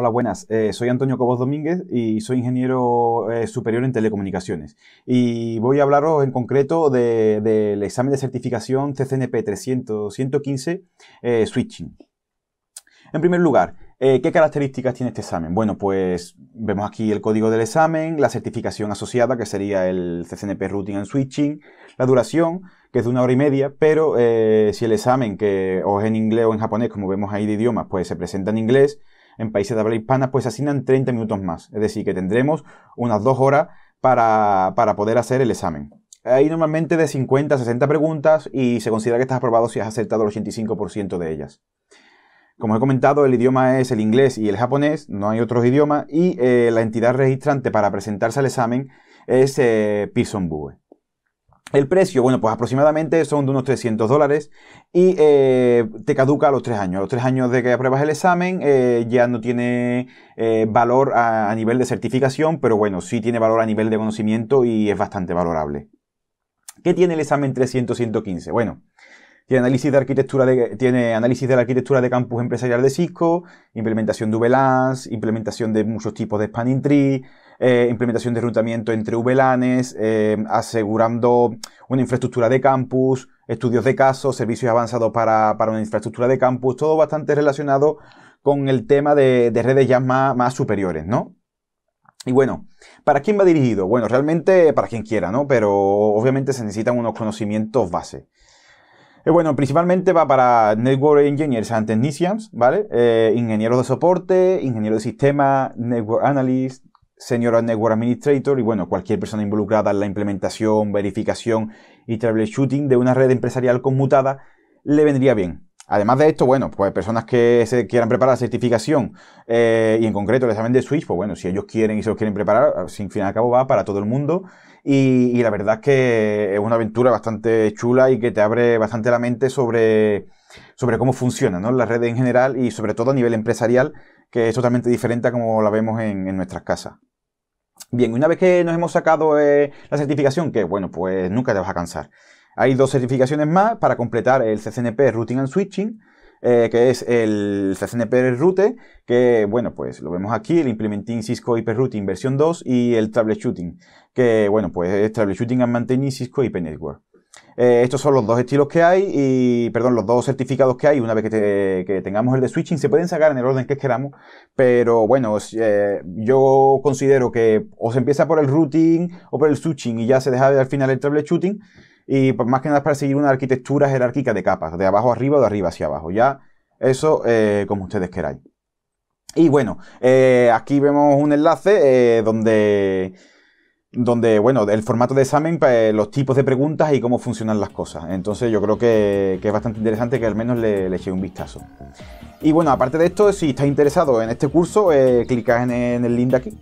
Hola, buenas. Eh, soy Antonio Cobos Domínguez y soy ingeniero eh, superior en telecomunicaciones. Y voy a hablaros en concreto del examen de certificación CCNP 300-115 eh, Switching. En primer lugar, ¿qué características tiene este examen? Bueno, pues vemos aquí el código del examen, la certificación asociada, que sería el CCNP Routing and Switching, la duración, que es de una hora y media, pero si el examen, que es en inglés o en japonés, como vemos ahí de idiomas, pues se presenta en inglés, en países de habla hispana, pues asignan 30 minutos más. Es decir, que tendremos unas dos horas para, poder hacer el examen. Hay normalmente de 50 a 60 preguntas y se considera que estás aprobado si has acertado el 85% de ellas. Como he comentado, el idioma es el inglés y el japonés, no hay otros idiomas, y eh, la entidad registrante para presentarse al examen es eh, Pearson Bue. El precio, bueno, pues aproximadamente son de unos 300 dólares y eh, te caduca a los tres años. A los tres años de que apruebas el examen eh, ya no tiene eh, valor a, nivel de certificación, pero bueno, sí tiene valor a nivel de conocimiento y es bastante valorable. ¿Qué tiene el examen 300-115? Bueno, tiene análisis de arquitectura de, tiene análisis de la arquitectura de campus empresarial de Cisco, implementación de VLANs, implementación de muchos tipos de spanning tree, eh, implementación de rutamiento entre VLANs, eh, asegurando una infraestructura de campus, estudios de casos, servicios avanzados para, para, una infraestructura de campus, todo bastante relacionado con el tema de, de redes ya más, más superiores, ¿no? Y bueno, ¿para quién va dirigido? Bueno, realmente para quien quiera, ¿no? Pero obviamente se necesitan unos conocimientos base. Eh, bueno, principalmente va para Network Engineers and Technicians, ¿vale? Eh, ingenieros de soporte, ingenieros de sistema, Network Analyst, Senior Network Administrator y bueno, cualquier persona involucrada en la implementación, verificación y troubleshooting de una red empresarial conmutada le vendría bien. Además de esto, bueno, pues personas que se quieran preparar la certificación eh, y en concreto les examen de Switch, pues bueno, si ellos quieren y se los quieren preparar, sin fin y al cabo va para todo el mundo. Y, la verdad es que es una aventura bastante chula y que te abre bastante la mente sobre, sobre cómo funciona ¿no? la red en general y sobre todo a nivel empresarial, que es totalmente diferente a como la vemos en nuestras casas. Bien, una vez que nos hemos sacado eh, la certificación, que bueno, pues nunca te vas a cansar. Hay dos certificaciones más para completar el CCNP Routing and Switching, eh, que es el CCNP Route, que bueno, pues lo vemos aquí, el Implementing Cisco IP Routing versión 2 y el Troubleshooting, que bueno, pues es Troubleshooting and Maintaining Cisco IP Network. Eh, estos son los dos estilos que hay y, perdón, los dos certificados que hay. Una vez que, tengamos el de switching, se pueden sacar en el orden que queramos, pero bueno, eh, yo considero que o se empieza por el routing o por el switching y ya se deja al final el troubleshooting y pues, más que nada para seguir una arquitectura jerárquica de capas, de abajo arriba o de arriba hacia abajo. Ya eso eh, como ustedes queráis. Y bueno, aquí vemos un enlace donde donde, bueno, el formato de examen, pues, los tipos de preguntas y cómo funcionan las cosas. Entonces yo creo que, es bastante interesante que al menos le, echéis un vistazo. Y bueno, aparte de esto, si está interesado en este curso, eh, clicas en, en el link de aquí